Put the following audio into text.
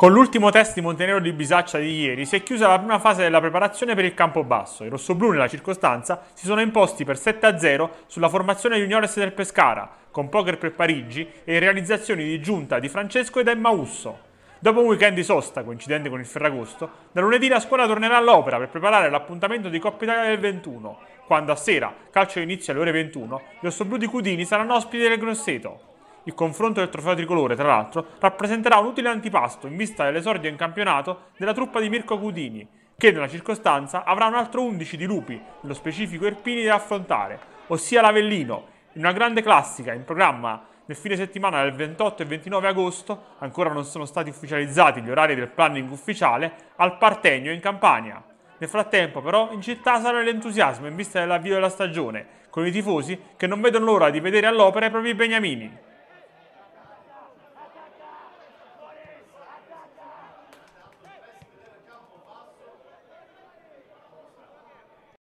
Con l'ultimo test di Montenero di Bisaccia di ieri si è chiusa la prima fase della preparazione per il Campobasso. I rossoblù nella circostanza si sono imposti per 7-0 sulla formazione juniores del Pescara, con poker per Parigi e realizzazioni di Giunta, di Francesco ed Emma Usso. Dopo un weekend di sosta, coincidente con il Ferragosto, da lunedì la scuola tornerà all'opera per preparare l'appuntamento di Coppa Italia del 21, quando a sera, calcio inizio alle ore 21, gli rossoblù di Cudini saranno ospiti del Grosseto il confronto del trofeo tricolore, tra l'altro, rappresenterà un utile antipasto in vista dell'esordio in campionato della truppa di Mirko Cudini, che nella circostanza avrà un altro 11 di lupi, nello specifico Erpini, da affrontare, ossia l'Avellino, in una grande classica in programma nel fine settimana del 28 e 29 agosto, ancora non sono stati ufficializzati gli orari del planning ufficiale, al Partenio in Campania. Nel frattempo, però, in città sarà l'entusiasmo in vista dell'avvio della stagione, con i tifosi che non vedono l'ora di vedere all'opera i propri beniamini.